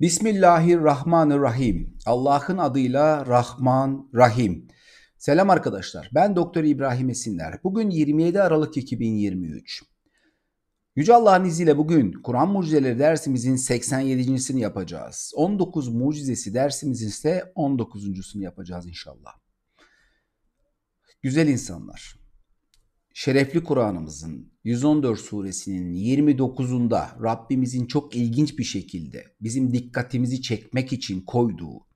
Bismillahirrahmanirrahim. Allah'ın adıyla Rahman Rahim. Selam arkadaşlar. Ben Doktor İbrahim Esinler. Bugün 27 Aralık 2023. Yüce Allah'ın izniyle bugün Kur'an mucizeleri dersimizin 87.sini yapacağız. 19 mucizesi dersimizin ise 19.sunu yapacağız inşallah. Güzel insanlar. Şerefli Kur'an'ımızın 114 suresinin 29'unda Rabbimizin çok ilginç bir şekilde bizim dikkatimizi çekmek için koyduğu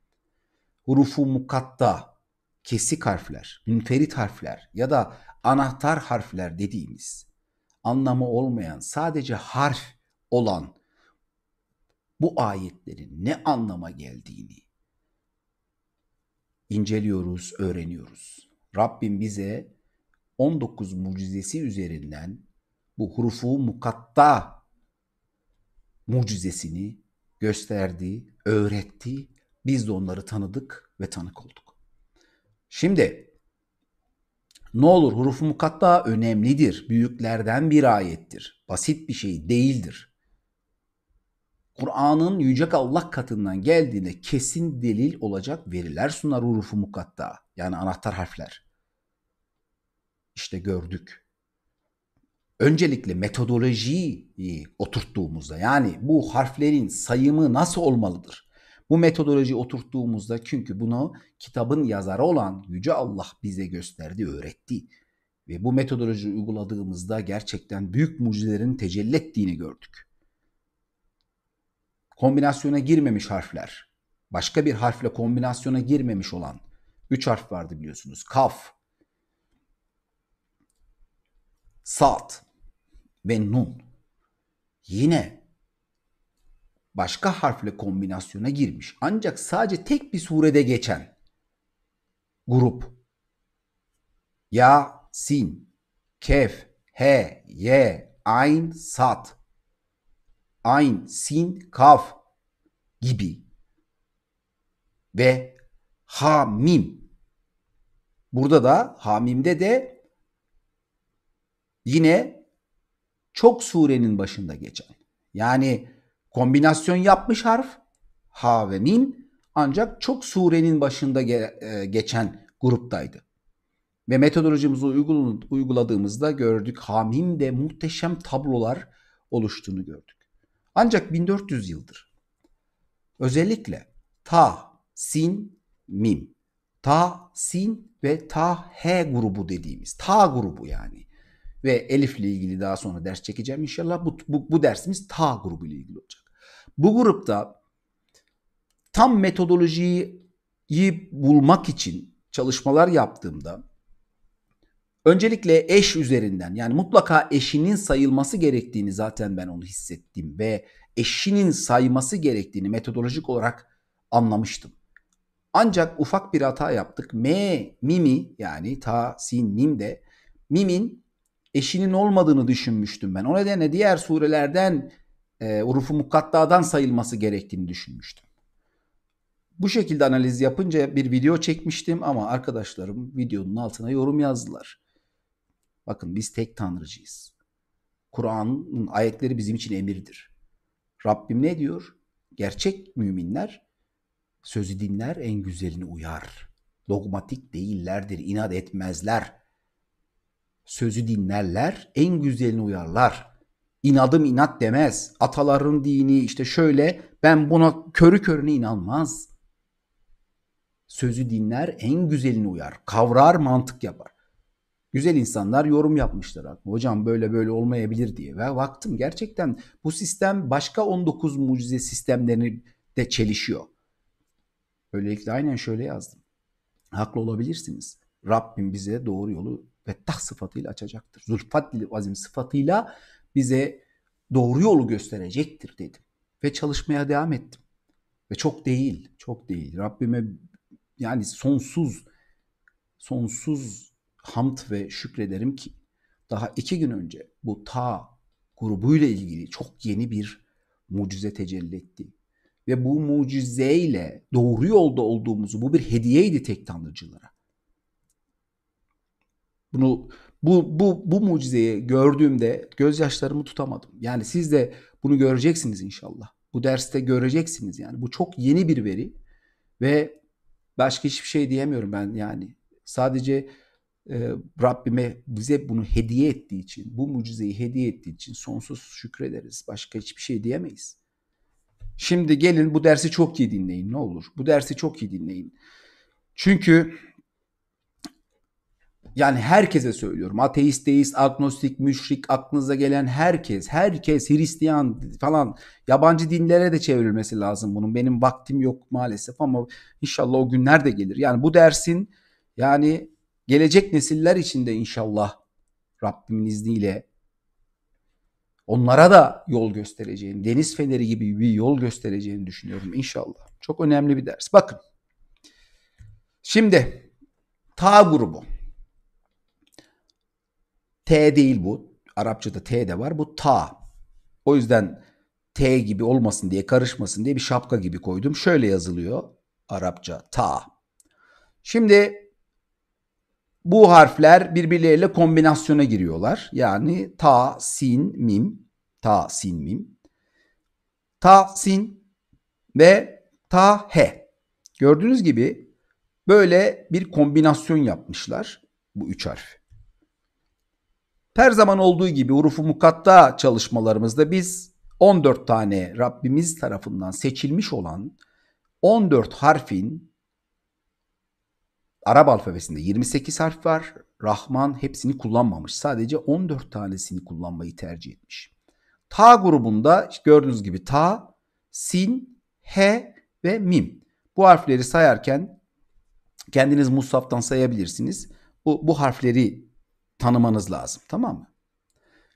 hurufu mukatta kesik harfler, münferit harfler ya da anahtar harfler dediğimiz anlamı olmayan sadece harf olan bu ayetlerin ne anlama geldiğini inceliyoruz, öğreniyoruz. Rabbim bize 19 mucizesi üzerinden bu hurufu mukatta mucizesini gösterdi, öğretti. Biz de onları tanıdık ve tanık olduk. Şimdi ne olur hurufu mukatta önemlidir. Büyüklerden bir ayettir. Basit bir şey değildir. Kur'an'ın Yüce Allah katından geldiğine kesin delil olacak veriler sunar hurufu mukatta. Yani anahtar harfler. İşte gördük öncelikle metodolojiyi oturttuğumuzda yani bu harflerin sayımı nasıl olmalıdır? Bu metodolojiyi oturttuğumuzda çünkü bunu kitabın yazarı olan Yüce Allah bize gösterdi, öğretti. Ve bu metodoloji uyguladığımızda gerçekten büyük mucizelerin tecelli ettiğini gördük. Kombinasyona girmemiş harfler, başka bir harfle kombinasyona girmemiş olan 3 harf vardı biliyorsunuz. Kaf, saat ve nun yine başka harfle kombinasyona girmiş. Ancak sadece tek bir surede geçen grup ya, sin, kef, he, ye, ayn, sat, ayn, sin, kaf gibi ve hamim. Burada da hamimde de yine çok surenin başında geçen. Yani kombinasyon yapmış harf ha ve mim ancak çok surenin başında ge e, geçen gruptaydı. Ve metodolojimizi uyguladığımızda gördük hamim de muhteşem tablolar oluştuğunu gördük. Ancak 1400 yıldır özellikle ta, sin, mim, ta, sin ve ta, he grubu dediğimiz ta grubu yani ve Elif'le ilgili daha sonra ders çekeceğim inşallah. Bu, bu, bu dersimiz Ta grubu ile ilgili olacak. Bu grupta tam metodolojiyi bulmak için çalışmalar yaptığımda öncelikle eş üzerinden yani mutlaka eşinin sayılması gerektiğini zaten ben onu hissettim ve eşinin sayması gerektiğini metodolojik olarak anlamıştım. Ancak ufak bir hata yaptık. M, mimi yani ta, sin, mim de mimin eşinin olmadığını düşünmüştüm ben. O nedenle diğer surelerden e, urufu mukattadan sayılması gerektiğini düşünmüştüm. Bu şekilde analiz yapınca bir video çekmiştim ama arkadaşlarım videonun altına yorum yazdılar. Bakın biz tek tanrıcıyız. Kur'an'ın ayetleri bizim için emirdir. Rabbim ne diyor? Gerçek müminler sözü dinler en güzelini uyar. Dogmatik değillerdir, inat etmezler.'' Sözü dinlerler, en güzelini uyarlar. İnadım inat demez. Ataların dini işte şöyle ben buna körü körüne inanmaz. Sözü dinler, en güzelini uyar. Kavrar, mantık yapar. Güzel insanlar yorum yapmışlar Hocam böyle böyle olmayabilir diye. Ve baktım gerçekten bu sistem başka 19 mucize sistemlerini de çelişiyor. Böylelikle aynen şöyle yazdım. Haklı olabilirsiniz. Rabbim bize doğru yolu Fettah sıfatıyla açacaktır. Zulfaddil azim sıfatıyla bize doğru yolu gösterecektir dedim. Ve çalışmaya devam ettim. Ve çok değil, çok değil. Rabbime yani sonsuz, sonsuz hamd ve şükrederim ki daha iki gün önce bu ta grubuyla ilgili çok yeni bir mucize tecelli etti. Ve bu mucizeyle doğru yolda olduğumuzu, bu bir hediyeydi tek tanrıcılara. Bunu bu bu bu mucizeyi gördüğümde gözyaşlarımı tutamadım. Yani siz de bunu göreceksiniz inşallah. Bu derste göreceksiniz yani. Bu çok yeni bir veri ve başka hiçbir şey diyemiyorum ben yani. Sadece e, Rabbime bize bunu hediye ettiği için, bu mucizeyi hediye ettiği için sonsuz şükrederiz. Başka hiçbir şey diyemeyiz. Şimdi gelin bu dersi çok iyi dinleyin ne olur. Bu dersi çok iyi dinleyin. Çünkü yani herkese söylüyorum. Ateist, deist, agnostik, müşrik, aklınıza gelen herkes, herkes Hristiyan falan yabancı dinlere de çevrilmesi lazım bunun. Benim vaktim yok maalesef ama inşallah o günler de gelir. Yani bu dersin yani gelecek nesiller için de inşallah Rabbimin izniyle onlara da yol göstereceğini, deniz feneri gibi bir yol göstereceğini düşünüyorum inşallah. Çok önemli bir ders. Bakın. Şimdi Ta grubu. T değil bu. Arapçada T de var. Bu ta. O yüzden T gibi olmasın diye karışmasın diye bir şapka gibi koydum. Şöyle yazılıyor Arapça ta. Şimdi bu harfler birbirleriyle kombinasyona giriyorlar. Yani ta, sin, mim. Ta, sin, mim. Ta, sin ve ta, he. Gördüğünüz gibi böyle bir kombinasyon yapmışlar bu üç harf. Her zaman olduğu gibi Uruf-u Mukatta çalışmalarımızda biz 14 tane Rabbimiz tarafından seçilmiş olan 14 harfin Arap alfabesinde 28 harf var. Rahman hepsini kullanmamış. Sadece 14 tanesini kullanmayı tercih etmiş. Ta grubunda gördüğünüz gibi ta, sin, he ve mim. Bu harfleri sayarken kendiniz Musaf'tan sayabilirsiniz. Bu, bu harfleri tanımanız lazım. Tamam mı?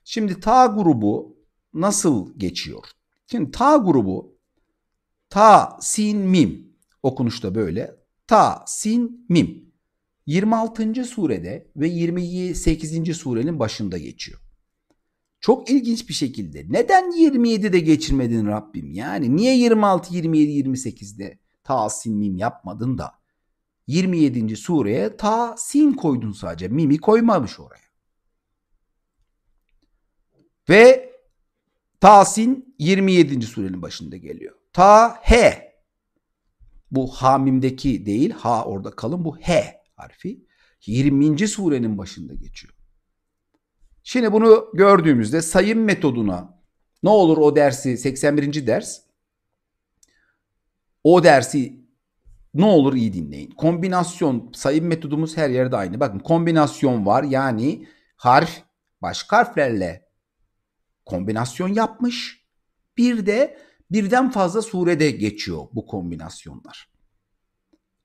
Şimdi ta grubu nasıl geçiyor? Şimdi ta grubu ta, sin, mim okunuşta böyle. Ta, sin, mim. 26. surede ve 28. surenin başında geçiyor. Çok ilginç bir şekilde neden 27'de geçirmedin Rabbim? Yani niye 26, 27, 28'de ta, sin, mim yapmadın da 27. sureye ta sin koydun sadece. Mimi koymamış oraya. Ve Ta Tasin 27. surenin başında geliyor. Ta he. Bu hamimdeki değil ha orada kalın bu he harfi 20. surenin başında geçiyor. Şimdi bunu gördüğümüzde sayım metoduna ne olur o dersi 81. ders o dersi ne olur iyi dinleyin. Kombinasyon sayım metodumuz her yerde aynı. Bakın kombinasyon var yani harf başka harflerle kombinasyon yapmış. Bir de birden fazla surede geçiyor bu kombinasyonlar.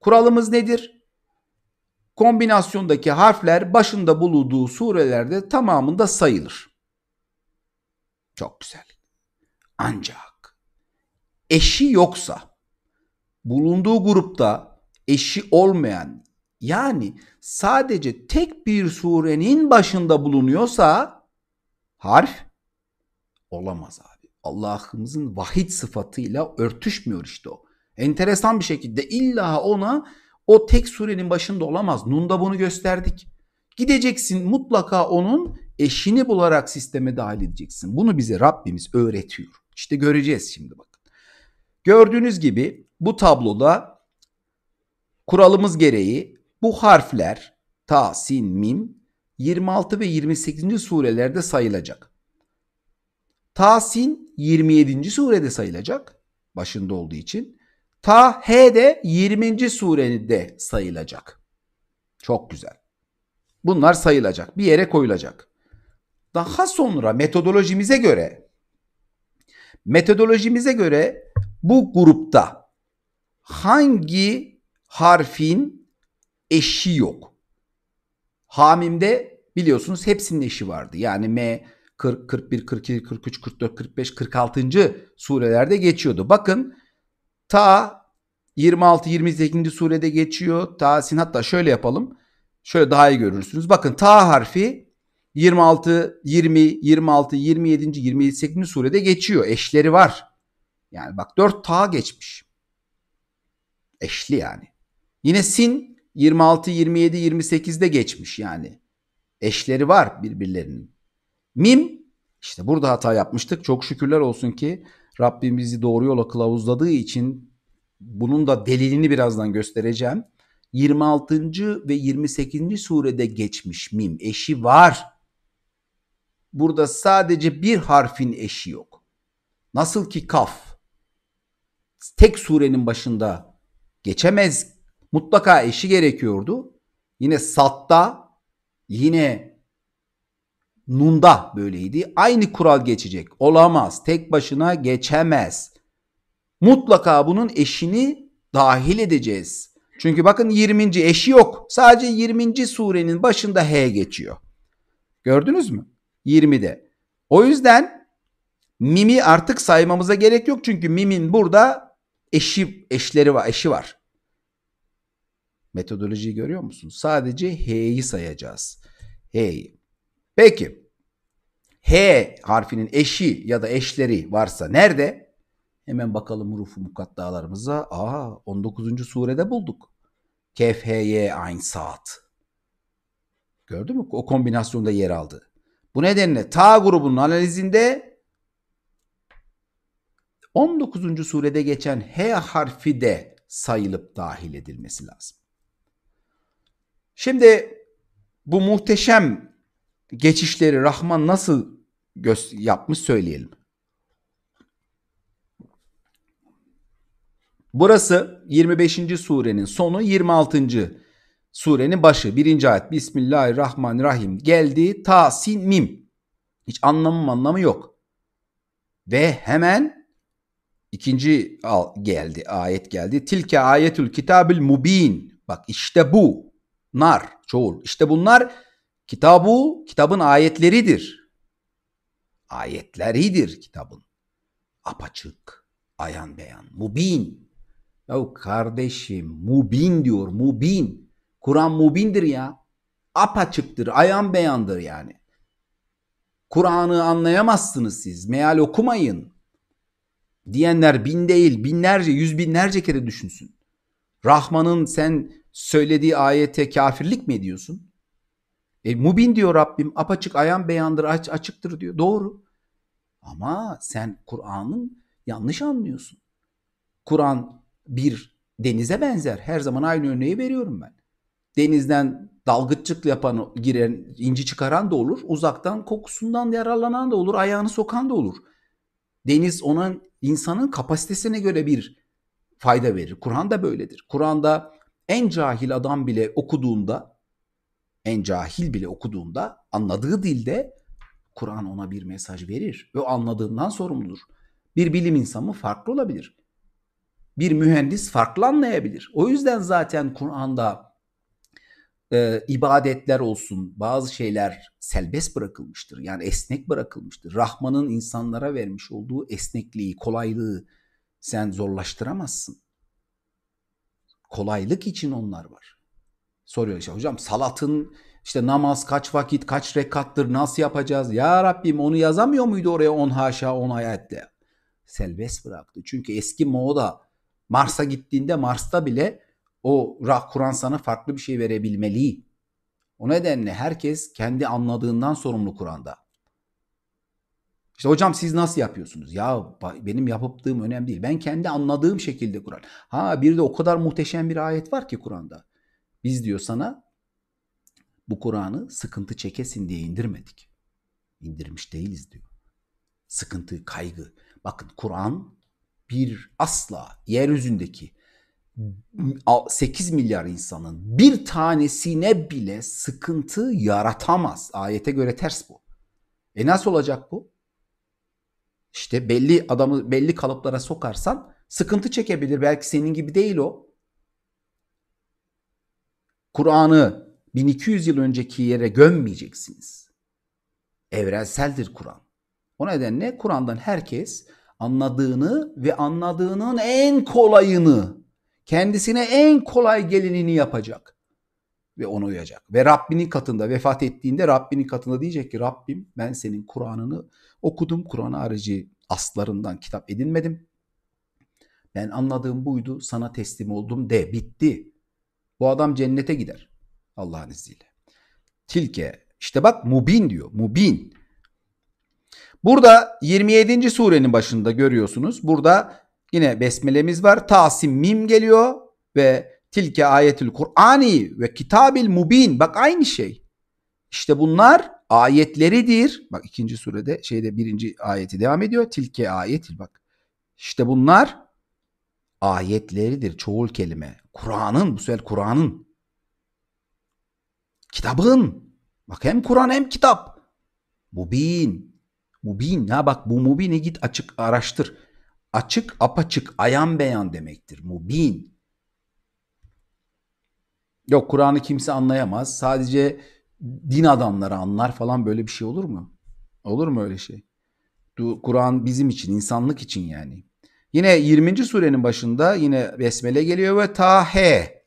Kuralımız nedir? Kombinasyondaki harfler başında bulunduğu surelerde tamamında sayılır. Çok güzel. Ancak eşi yoksa bulunduğu grupta eşi olmayan yani sadece tek bir surenin başında bulunuyorsa harf olamaz abi. Allah'ımızın vahid sıfatıyla örtüşmüyor işte o. Enteresan bir şekilde illa ona o tek surenin başında olamaz. Nun'da bunu gösterdik. Gideceksin mutlaka onun eşini bularak sisteme dahil edeceksin. Bunu bize Rabbimiz öğretiyor. İşte göreceğiz şimdi bakın. Gördüğünüz gibi bu tabloda kuralımız gereği bu harfler ta, sin, mim 26 ve 28. surelerde sayılacak. Ta, sin 27. surede sayılacak başında olduğu için. Ta, he de 20. surede sayılacak. Çok güzel. Bunlar sayılacak. Bir yere koyulacak. Daha sonra metodolojimize göre metodolojimize göre bu grupta hangi harfin eşi yok? Hamimde biliyorsunuz hepsinin eşi vardı. Yani M, 40, 41, 42, 43, 44, 45, 46. surelerde geçiyordu. Bakın ta 26, 28. surede geçiyor. Ta sin. hatta şöyle yapalım. Şöyle daha iyi görürsünüz. Bakın ta harfi 26, 20, 26, 27. 28. surede geçiyor. Eşleri var. Yani bak 4 ta geçmiş. Eşli yani. Yine sin 26, 27, 28'de geçmiş yani. Eşleri var birbirlerinin. Mim işte burada hata yapmıştık. Çok şükürler olsun ki Rabbim bizi doğru yola kılavuzladığı için bunun da delilini birazdan göstereceğim. 26. ve 28. surede geçmiş mim eşi var. Burada sadece bir harfin eşi yok. Nasıl ki kaf tek surenin başında geçemez. Mutlaka eşi gerekiyordu. Yine Sat'ta yine Nun'da böyleydi. Aynı kural geçecek. Olamaz. Tek başına geçemez. Mutlaka bunun eşini dahil edeceğiz. Çünkü bakın 20. eşi yok. Sadece 20. surenin başında H geçiyor. Gördünüz mü? 20'de. O yüzden Mimi artık saymamıza gerek yok çünkü Mim'in burada eşi eşleri var, eşi var. Metodolojiyi görüyor musun? Sadece H'yi sayacağız. H'yi. Peki. H harfinin eşi ya da eşleri varsa nerede? Hemen bakalım hurufu mukattalarımıza. Aa 19. surede bulduk. Kef, H, Y, Ayn, Saat. Gördün mü? O kombinasyonda yer aldı. Bu nedenle ta grubunun analizinde 19. surede geçen H harfi de sayılıp dahil edilmesi lazım. Şimdi bu muhteşem geçişleri Rahman nasıl yapmış söyleyelim. Burası 25. surenin sonu 26. surenin başı. birinci ayet Bismillahirrahmanirrahim geldi ta sin mim. Hiç anlamı anlamı yok. Ve hemen İkinci al geldi ayet geldi. Tilke ayetül kitabil mubin. Bak işte bu. Nar çoğul. İşte bunlar kitabu kitabın ayetleridir. Ayetleridir kitabın. Apaçık, ayan beyan, mubin. Ya kardeşim mubin diyor mubin. Kur'an mubindir ya. Apaçıktır, ayan beyandır yani. Kur'an'ı anlayamazsınız siz. Meal okumayın diyenler bin değil binlerce yüz binlerce kere düşünsün. Rahman'ın sen söylediği ayete kafirlik mi ediyorsun? E, mubin diyor Rabbim apaçık ayan beyandır aç, açıktır diyor doğru. Ama sen Kur'an'ın yanlış anlıyorsun. Kur'an bir denize benzer. Her zaman aynı örneği veriyorum ben. Denizden dalgıçlık yapan giren inci çıkaran da olur. Uzaktan kokusundan yararlanan da olur. Ayağını sokan da olur. Deniz ona insanın kapasitesine göre bir fayda verir. Kur'an da böyledir. Kur'an'da en cahil adam bile okuduğunda, en cahil bile okuduğunda anladığı dilde Kur'an ona bir mesaj verir ve anladığından sorumludur. Bir bilim insanı farklı olabilir. Bir mühendis farklı anlayabilir. O yüzden zaten Kur'an'da e, ibadetler olsun bazı şeyler selbest bırakılmıştır. Yani esnek bırakılmıştır. Rahman'ın insanlara vermiş olduğu esnekliği, kolaylığı sen zorlaştıramazsın. Kolaylık için onlar var. Soruyor işte hocam salatın işte namaz kaç vakit kaç rekattır nasıl yapacağız? Ya Rabbim onu yazamıyor muydu oraya on haşa on ayette? Selbest bıraktı. Çünkü eski moda Mars'a gittiğinde Mars'ta bile o rah Kur'an sana farklı bir şey verebilmeli. O nedenle herkes kendi anladığından sorumlu Kur'an'da. İşte hocam siz nasıl yapıyorsunuz? Ya benim yaptığım önemli değil. Ben kendi anladığım şekilde Kur'an. Ha bir de o kadar muhteşem bir ayet var ki Kur'an'da. Biz diyor sana bu Kur'an'ı sıkıntı çekesin diye indirmedik. İndirmiş değiliz diyor. Sıkıntı, kaygı. Bakın Kur'an bir asla yeryüzündeki 8 milyar insanın bir tanesine bile sıkıntı yaratamaz. Ayete göre ters bu. E nasıl olacak bu? İşte belli adamı belli kalıplara sokarsan sıkıntı çekebilir. Belki senin gibi değil o. Kur'an'ı 1200 yıl önceki yere gömmeyeceksiniz. Evrenseldir Kur'an. O nedenle Kur'an'dan herkes anladığını ve anladığının en kolayını kendisine en kolay gelinini yapacak ve ona uyacak. Ve Rabbinin katında vefat ettiğinde Rabbinin katında diyecek ki Rabbim ben senin Kur'an'ını okudum. Kur'an harici aslarından kitap edinmedim. Ben anladığım buydu sana teslim oldum de bitti. Bu adam cennete gider Allah'ın izniyle. Tilke işte bak mubin diyor mubin. Burada 27. surenin başında görüyorsunuz. Burada Yine besmelemiz var. Tasim mim geliyor ve tilke ayetül Kur'ani ve kitabil mubin. Bak aynı şey. İşte bunlar ayetleridir. Bak ikinci surede şeyde birinci ayeti devam ediyor. Tilke ayetil bak. İşte bunlar ayetleridir. Çoğul kelime. Kur'an'ın bu sefer Kur'an'ın. Kitabın. Bak hem Kur'an hem kitap. Mubin. Mubin ya bak bu mubini git açık araştır. Açık, apaçık, ayan beyan demektir. Mubin. Yok Kur'an'ı kimse anlayamaz. Sadece din adamları anlar falan böyle bir şey olur mu? Olur mu öyle şey? Kur'an bizim için, insanlık için yani. Yine 20. surenin başında yine besmele geliyor ve tahe.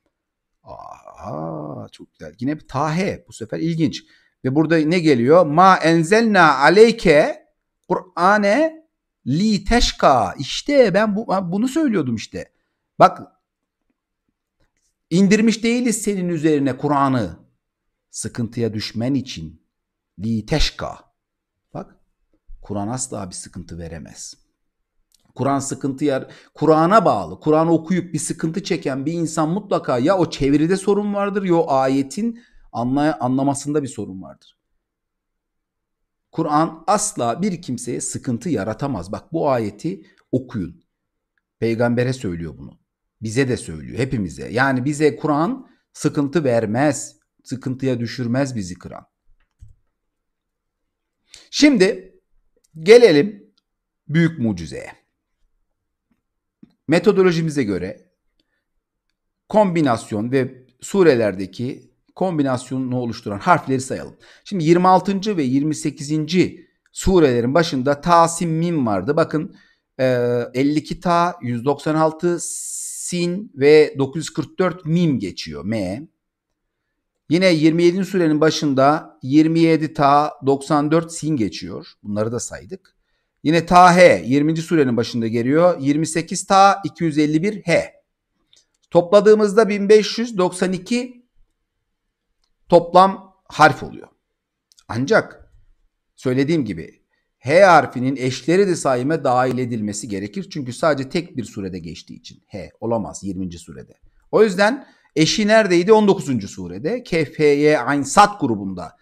Aa çok güzel. Yine bir tahe. Bu sefer ilginç. Ve burada ne geliyor? Ma enzelna aleyke Kur'ane li teşka. İşte ben bu, bunu söylüyordum işte. Bak indirmiş değiliz senin üzerine Kur'an'ı. Sıkıntıya düşmen için li teşka. Bak Kur'an asla bir sıkıntı veremez. Kur'an sıkıntı yer Kur'an'a bağlı. Kur'an okuyup bir sıkıntı çeken bir insan mutlaka ya o çeviride sorun vardır ya o ayetin anlay- anlamasında bir sorun vardır. Kur'an asla bir kimseye sıkıntı yaratamaz. Bak bu ayeti okuyun. Peygambere söylüyor bunu. Bize de söylüyor hepimize. Yani bize Kur'an sıkıntı vermez. Sıkıntıya düşürmez bizi Kur'an. Şimdi gelelim büyük mucizeye. Metodolojimize göre kombinasyon ve surelerdeki kombinasyonunu oluşturan harfleri sayalım. Şimdi 26. ve 28. surelerin başında ta sin vardı. Bakın 52 e, ta, 196 sin ve 944 mim geçiyor. M. Yine 27. surenin başında 27 ta, 94 sin geçiyor. Bunları da saydık. Yine ta 20. surenin başında geliyor. 28 ta, 251 he. Topladığımızda 1592 toplam harf oluyor. Ancak söylediğim gibi H harfinin eşleri de sayime dahil edilmesi gerekir. Çünkü sadece tek bir surede geçtiği için. H olamaz 20. surede. O yüzden eşi neredeydi? 19. surede. Kefh'ye Ayn Sat grubunda.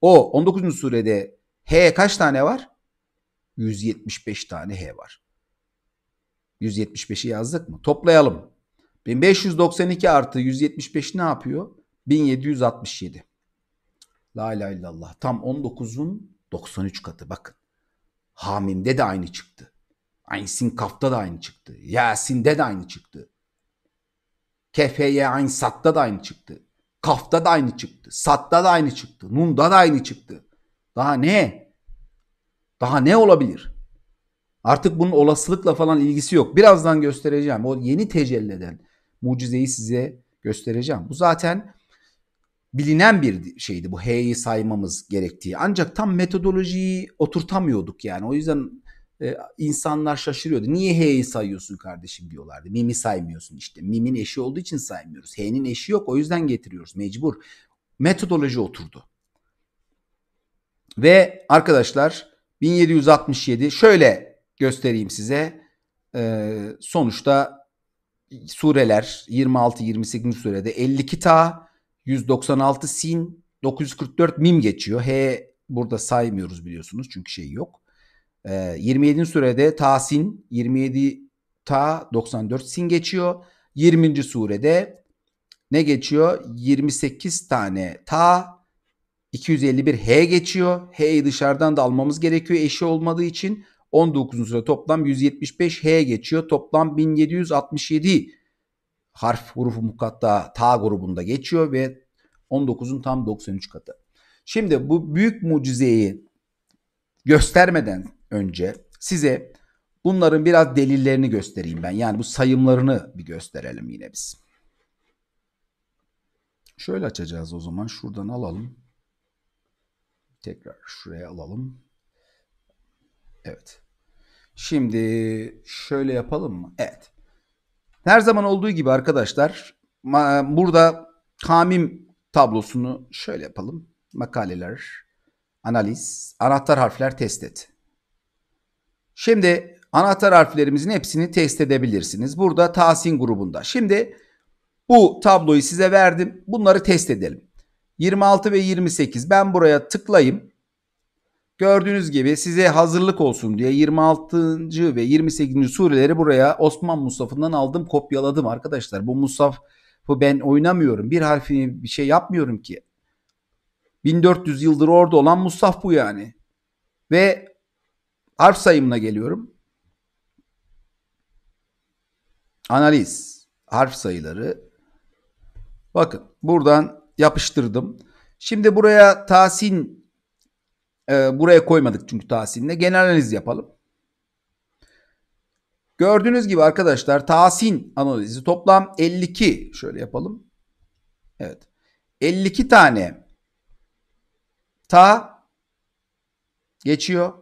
O 19. surede H kaç tane var? 175 tane H var. 175'i yazdık mı? Toplayalım. 1592 artı 175 ne yapıyor? 1767. La ilahe illallah. Tam 19'un 93 katı bakın. Hamim'de de aynı çıktı. Aynsin Kaf'ta da aynı çıktı. Yasin'de de aynı çıktı. Kefeye Ayn Sat'ta da aynı çıktı. Kaf'ta da aynı çıktı. Sat'ta da aynı çıktı. Nun'da da aynı çıktı. Daha ne? Daha ne olabilir? Artık bunun olasılıkla falan ilgisi yok. Birazdan göstereceğim. O yeni tecelleden mucizeyi size göstereceğim. Bu zaten bilinen bir şeydi bu H'yi saymamız gerektiği. Ancak tam metodolojiyi oturtamıyorduk yani. O yüzden e, insanlar şaşırıyordu. Niye H'yi sayıyorsun kardeşim diyorlardı. Mimi saymıyorsun işte. Mimin eşi olduğu için saymıyoruz. H'nin eşi yok o yüzden getiriyoruz mecbur. Metodoloji oturdu. Ve arkadaşlar 1767 şöyle göstereyim size. E, sonuçta sureler 26-28. surede 52 ta 196 sin 944 mim geçiyor. H burada saymıyoruz biliyorsunuz çünkü şey yok. E, ee, 27. surede ta sin 27 ta 94 sin geçiyor. 20. surede ne geçiyor? 28 tane ta 251 H geçiyor. H'yi dışarıdan da almamız gerekiyor eşi olmadığı için. 19. sıra toplam 175 H geçiyor. Toplam 1767 harf hurufu mukatta ta grubunda geçiyor ve 19'un tam 93 katı. Şimdi bu büyük mucizeyi göstermeden önce size bunların biraz delillerini göstereyim ben. Yani bu sayımlarını bir gösterelim yine biz. Şöyle açacağız o zaman. Şuradan alalım. Tekrar şuraya alalım. Evet. Şimdi şöyle yapalım mı? Evet. Her zaman olduğu gibi arkadaşlar burada tamim tablosunu şöyle yapalım. Makaleler, analiz, anahtar harfler test et. Şimdi anahtar harflerimizin hepsini test edebilirsiniz. Burada Tahsin grubunda. Şimdi bu tabloyu size verdim. Bunları test edelim. 26 ve 28 ben buraya tıklayayım. Gördüğünüz gibi size hazırlık olsun diye 26. ve 28. sureleri buraya Osman Musaf'ından aldım kopyaladım arkadaşlar. Bu Musaf'ı ben oynamıyorum. Bir harfini bir şey yapmıyorum ki. 1400 yıldır orada olan Musaf bu yani. Ve harf sayımına geliyorum. Analiz. Harf sayıları. Bakın buradan yapıştırdım. Şimdi buraya Tahsin e, buraya koymadık çünkü tahsinle. Genel analiz yapalım. Gördüğünüz gibi arkadaşlar tahsin analizi toplam 52 şöyle yapalım. Evet. 52 tane ta geçiyor.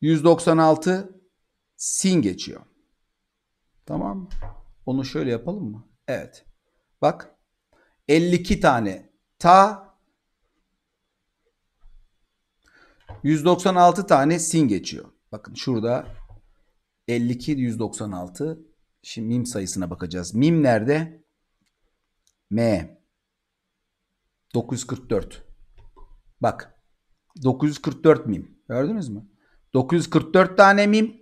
196 sin geçiyor. Tamam. Onu şöyle yapalım mı? Evet. Bak 52 tane ta 196 tane sin geçiyor. Bakın şurada 52 196 şimdi mim sayısına bakacağız. Mim nerede? M 944. Bak 944 mim. Gördünüz mü? 944 tane mim.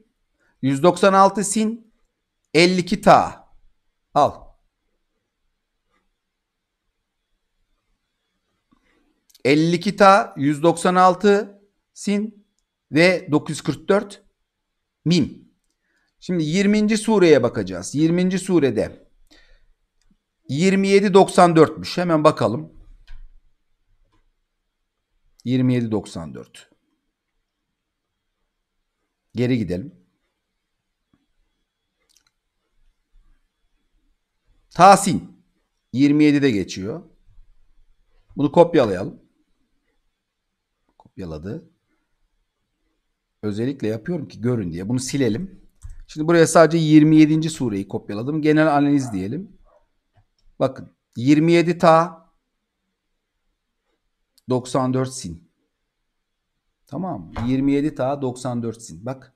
196 sin. 52 ta. Al. ...52 ta 196 Sin ve 944 Mim. Şimdi 20. sureye bakacağız. 20. surede 27.94'müş. Hemen bakalım. 27.94. Geri gidelim. Tahsin 27'de geçiyor. Bunu kopyalayalım. Kopyaladı özellikle yapıyorum ki görün diye. Bunu silelim. Şimdi buraya sadece 27. sureyi kopyaladım. Genel analiz diyelim. Bakın 27 ta 94 sin. Tamam mı? 27 ta 94 sin. Bak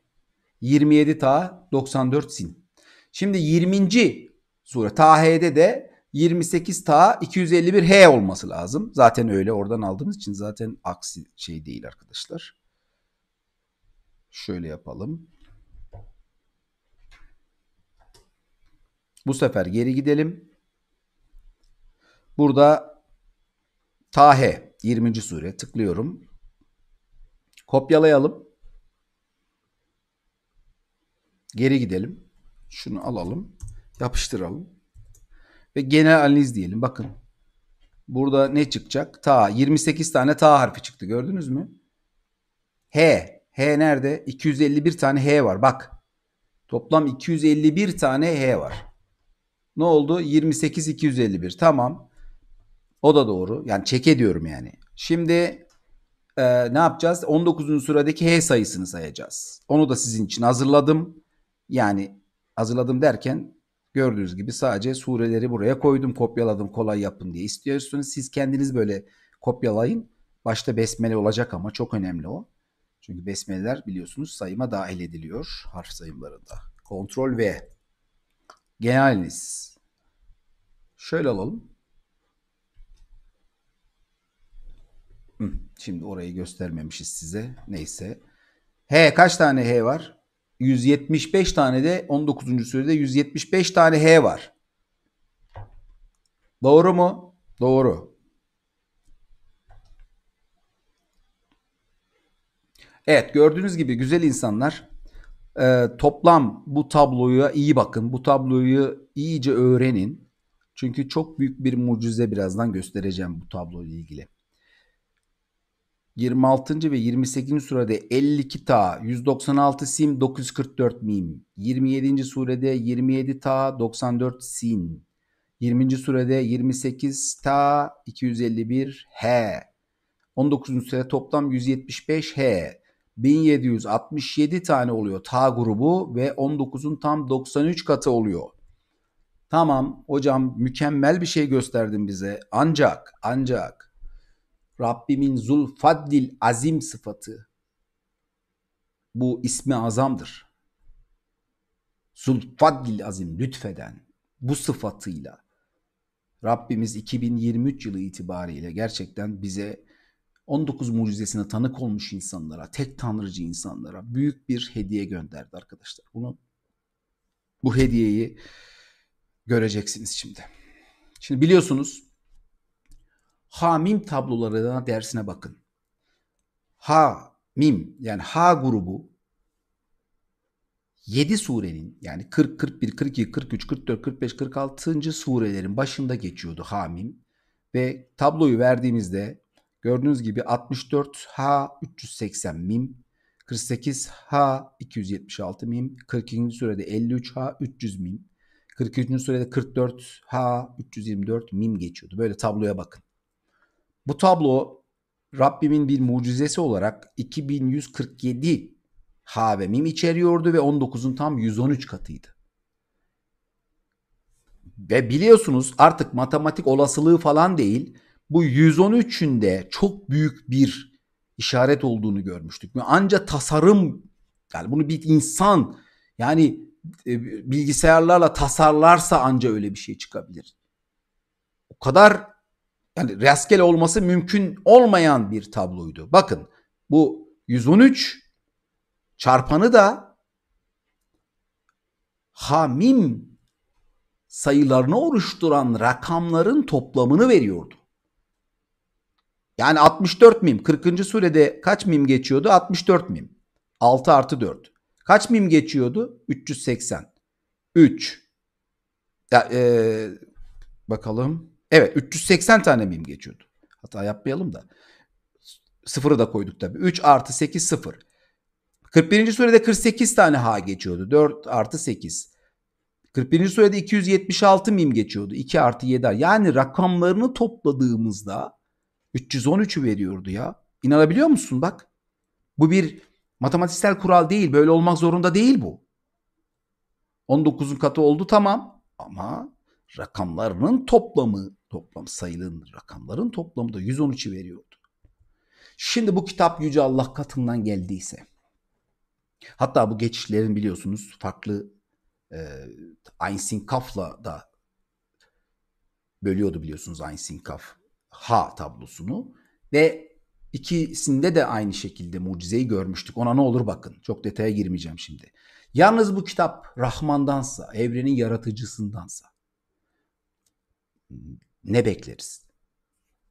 27 ta 94 sin. Şimdi 20. sure Tahe'de de 28 ta 251 H olması lazım. Zaten öyle oradan aldığımız için zaten aksi şey değil arkadaşlar. Şöyle yapalım. Bu sefer geri gidelim. Burada Tahe 20. sure tıklıyorum. Kopyalayalım. Geri gidelim. Şunu alalım. Yapıştıralım. Ve genel analiz diyelim. Bakın. Burada ne çıkacak? Ta. 28 tane ta harfi çıktı. Gördünüz mü? H. H nerede? 251 tane H var. Bak. Toplam 251 tane H var. Ne oldu? 28 251. Tamam. O da doğru. Yani çeke diyorum yani. Şimdi e, ne yapacağız? 19. sıradaki H sayısını sayacağız. Onu da sizin için hazırladım. Yani hazırladım derken gördüğünüz gibi sadece sureleri buraya koydum. Kopyaladım kolay yapın diye. İstiyorsanız siz kendiniz böyle kopyalayın. Başta besmele olacak ama çok önemli o. Çünkü besmeleler biliyorsunuz sayıma dahil ediliyor harf sayımlarında. Kontrol V. Geneliniz. Şöyle alalım. Şimdi orayı göstermemişiz size. Neyse. H kaç tane H var? 175 tane de 19. sürede 175 tane H var. Doğru mu? Doğru. Evet gördüğünüz gibi güzel insanlar e, toplam bu tabloya iyi bakın. Bu tabloyu iyice öğrenin. Çünkü çok büyük bir mucize birazdan göstereceğim bu tabloyla ilgili. 26. ve 28. surede 52 ta, 196 sim 944 mim. 27. surede 27 ta, 94 sin. 20. surede 28 ta, 251 he. 19. sure toplam 175 he. 1767 tane oluyor ta grubu ve 19'un tam 93 katı oluyor. Tamam hocam mükemmel bir şey gösterdin bize. Ancak ancak Rabbimin zulfaddil azim sıfatı bu ismi azamdır. Zulfaddil azim lütfeden bu sıfatıyla Rabbimiz 2023 yılı itibariyle gerçekten bize 19 mucizesine tanık olmuş insanlara, tek tanrıcı insanlara büyük bir hediye gönderdi arkadaşlar. Bunu bu hediyeyi göreceksiniz şimdi. Şimdi biliyorsunuz Hamim tablolarına dersine bakın. Ha Mim yani Ha grubu 7 surenin yani 40, 41, 42, 43, 44, 45, 46. surelerin başında geçiyordu Hamim. Ve tabloyu verdiğimizde Gördüğünüz gibi 64 H380 mim, 48 H276 mim, 42. sürede 53 H300 mim, 43. sürede 44 H324 mim geçiyordu. Böyle tabloya bakın. Bu tablo Rabbimin bir mucizesi olarak 2147 H ve mim içeriyordu ve 19'un tam 113 katıydı. Ve biliyorsunuz artık matematik olasılığı falan değil, bu 113'ünde çok büyük bir işaret olduğunu görmüştük. Anca tasarım yani bunu bir insan yani e, bilgisayarlarla tasarlarsa anca öyle bir şey çıkabilir. O kadar yani rastgele olması mümkün olmayan bir tabloydu. Bakın bu 113 çarpanı da hamim sayılarını oluşturan rakamların toplamını veriyordu. Yani 64 mim 40. surede kaç mim geçiyordu? 64 mim. 6 artı 4. Kaç mim geçiyordu? 380. 3. Ya, e, bakalım. Evet 380 tane mim geçiyordu. Hata yapmayalım da. Sıfırı da koyduk tabi. 3 artı 8 0. 41. surede 48 tane ha geçiyordu. 4 artı 8. 41. surede 276 mim geçiyordu. 2 artı 7. Yani rakamlarını topladığımızda 313'ü veriyordu ya. İnanabiliyor musun bak? Bu bir matematiksel kural değil. Böyle olmak zorunda değil bu. 19'un katı oldu tamam ama rakamlarının toplamı toplam sayının rakamların toplamı da 113'ü veriyordu. Şimdi bu kitap Yüce Allah katından geldiyse hatta bu geçişlerin biliyorsunuz farklı e, Einstein Kaf'la da bölüyordu biliyorsunuz Einstein Kaf. H tablosunu ve ikisinde de aynı şekilde mucizeyi görmüştük. Ona ne olur bakın. Çok detaya girmeyeceğim şimdi. Yalnız bu kitap Rahman'dansa, evrenin yaratıcısındansa ne bekleriz?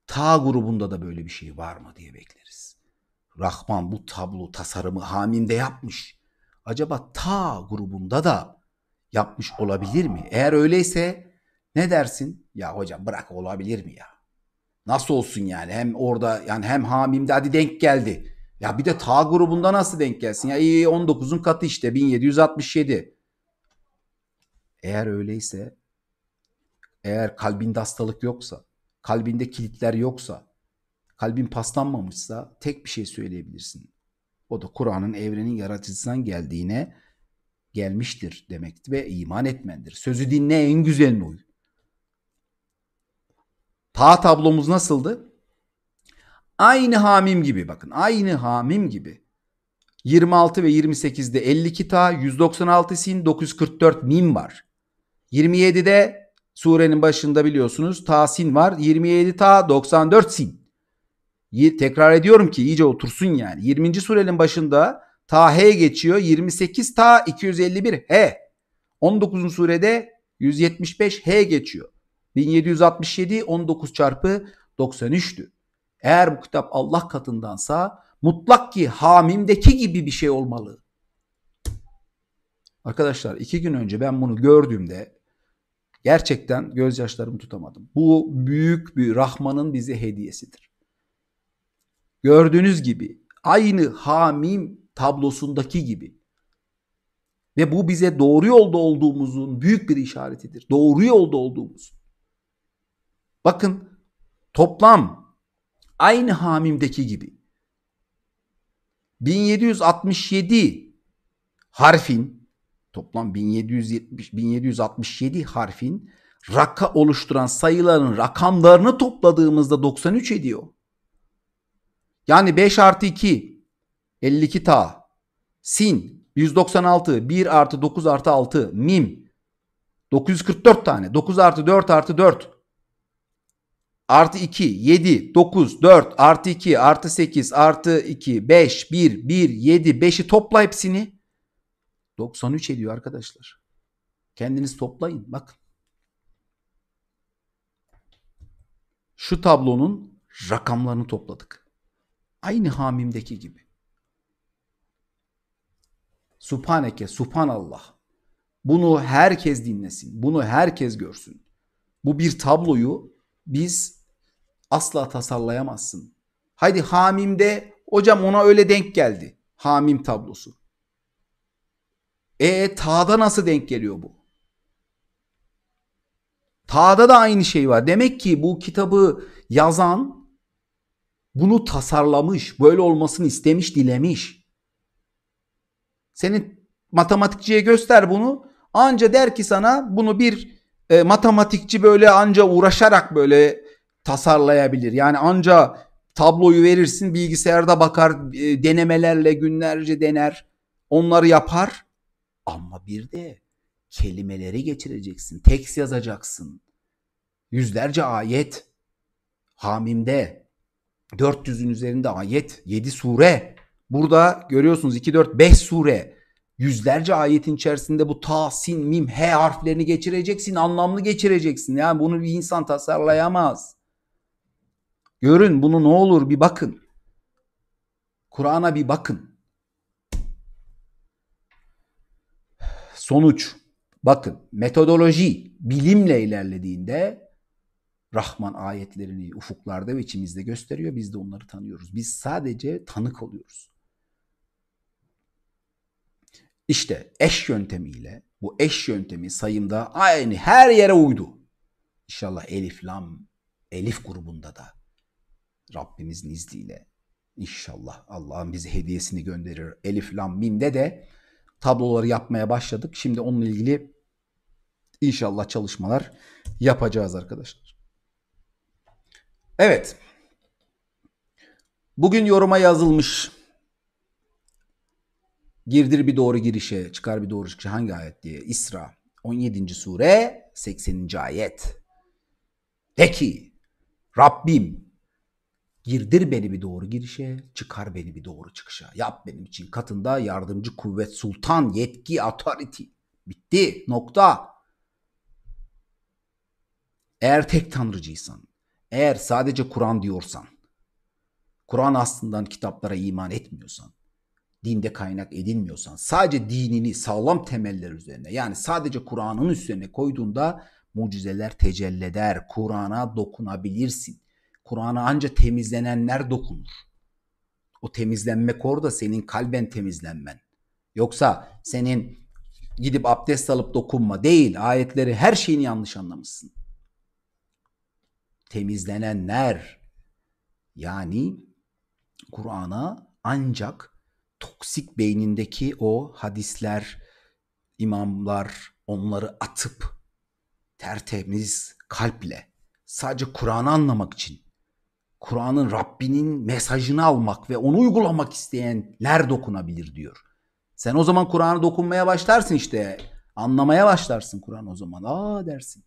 Ta grubunda da böyle bir şey var mı diye bekleriz. Rahman bu tablo tasarımı haminde yapmış. Acaba ta grubunda da yapmış olabilir mi? Eğer öyleyse ne dersin? Ya hocam bırak olabilir mi ya? Nasıl olsun yani? Hem orada yani hem Hamim'de hadi denk geldi. Ya bir de Ta grubunda nasıl denk gelsin? Ya iyi 19'un katı işte 1767. Eğer öyleyse eğer kalbinde hastalık yoksa, kalbinde kilitler yoksa, kalbin paslanmamışsa tek bir şey söyleyebilirsin. O da Kur'an'ın evrenin yaratıcısından geldiğine gelmiştir demektir ve iman etmendir. Sözü dinle en güzeline uy. Ha tablomuz nasıldı? Aynı hamim gibi bakın. Aynı hamim gibi. 26 ve 28'de 52 ta, 196 sin, 944 mim var. 27'de surenin başında biliyorsunuz ta sin var. 27 ta, 94 sin. Tekrar ediyorum ki iyice otursun yani. 20. surenin başında ta he geçiyor. 28 ta 251 he. 19. surede 175 he geçiyor. 1767 19 çarpı 93'tü. Eğer bu kitap Allah katındansa mutlak ki hamimdeki gibi bir şey olmalı. Arkadaşlar iki gün önce ben bunu gördüğümde gerçekten gözyaşlarımı tutamadım. Bu büyük bir Rahman'ın bize hediyesidir. Gördüğünüz gibi aynı hamim tablosundaki gibi. Ve bu bize doğru yolda olduğumuzun büyük bir işaretidir. Doğru yolda olduğumuz. Bakın toplam aynı hamimdeki gibi 1767 harfin toplam 1770 1767 harfin raka oluşturan sayıların rakamlarını topladığımızda 93 ediyor. Yani 5 artı 2 52 ta sin 196 1 artı 9 artı 6 mim 944 tane 9 artı 4 artı 4 artı 2, 7, 9, 4, artı 2, artı 8, artı 2, 5, 1, 1, 7, 5'i topla hepsini. 93 ediyor arkadaşlar. Kendiniz toplayın. Bakın. Şu tablonun rakamlarını topladık. Aynı hamimdeki gibi. Subhaneke, subhanallah. Bunu herkes dinlesin. Bunu herkes görsün. Bu bir tabloyu biz asla tasarlayamazsın. Haydi Hamim'de hocam ona öyle denk geldi. Hamim tablosu. E Ta'da nasıl denk geliyor bu? Ta'da da aynı şey var. Demek ki bu kitabı yazan bunu tasarlamış, böyle olmasını istemiş, dilemiş. Senin matematikçiye göster bunu. Anca der ki sana bunu bir e, matematikçi böyle anca uğraşarak böyle tasarlayabilir. Yani anca tabloyu verirsin bilgisayarda bakar e, denemelerle günlerce dener onları yapar ama bir de kelimeleri geçireceksin tekst yazacaksın yüzlerce ayet hamimde 400'ün üzerinde ayet 7 sure burada görüyorsunuz 2 4 5 sure yüzlerce ayetin içerisinde bu ta, sin, mim, he harflerini geçireceksin, anlamlı geçireceksin. Yani bunu bir insan tasarlayamaz. Görün bunu ne olur bir bakın. Kur'an'a bir bakın. Sonuç bakın metodoloji bilimle ilerlediğinde Rahman ayetlerini ufuklarda ve içimizde gösteriyor. Biz de onları tanıyoruz. Biz sadece tanık oluyoruz. İşte eş yöntemiyle bu eş yöntemi sayımda aynı her yere uydu. İnşallah Elif Lam, Elif grubunda da Rabbimizin izniyle inşallah Allah'ın bize hediyesini gönderir. Elif Lam Mim'de de tabloları yapmaya başladık. Şimdi onunla ilgili inşallah çalışmalar yapacağız arkadaşlar. Evet. Bugün yoruma yazılmış. Girdir bir doğru girişe, çıkar bir doğru çıkışa hangi ayet diye. İsra 17. sure 80. ayet. De ki Rabbim Girdir beni bir doğru girişe, çıkar beni bir doğru çıkışa. Yap benim için katında yardımcı kuvvet, sultan, yetki, authority. Bitti. Nokta. Eğer tek tanrıcıysan, eğer sadece Kur'an diyorsan, Kur'an aslında kitaplara iman etmiyorsan, dinde kaynak edinmiyorsan, sadece dinini sağlam temeller üzerine yani sadece Kur'an'ın üzerine koyduğunda mucizeler tecelleder. Kur'an'a dokunabilirsin. Kur'an'a ancak temizlenenler dokunur. O temizlenmek orada senin kalben temizlenmen. Yoksa senin gidip abdest alıp dokunma değil. Ayetleri her şeyini yanlış anlamışsın. Temizlenenler yani Kur'an'a ancak toksik beynindeki o hadisler, imamlar onları atıp tertemiz kalple sadece Kur'an'ı anlamak için Kur'an'ın Rabbinin mesajını almak ve onu uygulamak isteyenler dokunabilir diyor. Sen o zaman Kur'an'a dokunmaya başlarsın işte. Anlamaya başlarsın Kur'an o zaman. Aa dersin.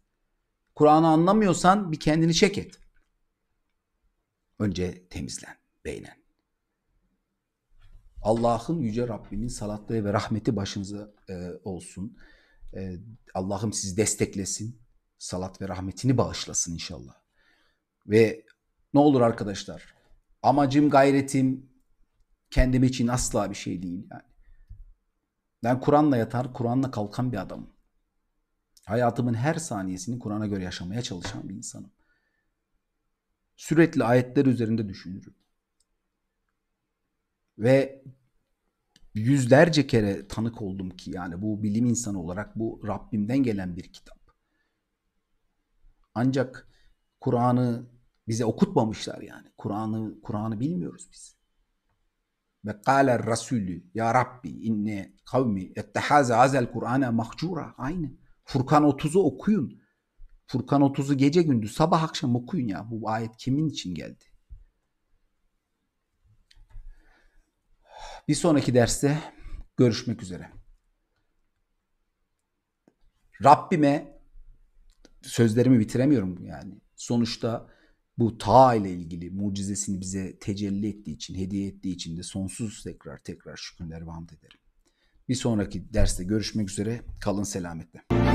Kur'an'ı anlamıyorsan bir kendini çek et. Önce temizlen beynen. Allah'ın yüce Rabbimin salatlığı ve rahmeti başınıza e, olsun. E, Allah'ım sizi desteklesin. Salat ve rahmetini bağışlasın inşallah. Ve ne olur arkadaşlar. Amacım, gayretim kendim için asla bir şey değil yani. Ben Kur'an'la yatar, Kur'an'la kalkan bir adamım. Hayatımın her saniyesini Kur'an'a göre yaşamaya çalışan bir insanım. Sürekli ayetler üzerinde düşünürüm. Ve yüzlerce kere tanık oldum ki yani bu bilim insanı olarak bu Rabbimden gelen bir kitap. Ancak Kur'an'ı bize okutmamışlar yani. Kur'an'ı Kur'an'ı bilmiyoruz biz. Ve kâle rasulü ya Rabbi inne kavmi ettehaze azel Kur'ana mahcura. Aynı. Furkan 30'u okuyun. Furkan 30'u gece gündüz sabah akşam okuyun ya. Bu ayet kimin için geldi? Bir sonraki derste görüşmek üzere. Rabbime sözlerimi bitiremiyorum yani. Sonuçta bu ta ile ilgili mucizesini bize tecelli ettiği için, hediye ettiği için de sonsuz tekrar tekrar şükürler ve hamd ederim. Bir sonraki derste görüşmek üzere. Kalın selametle.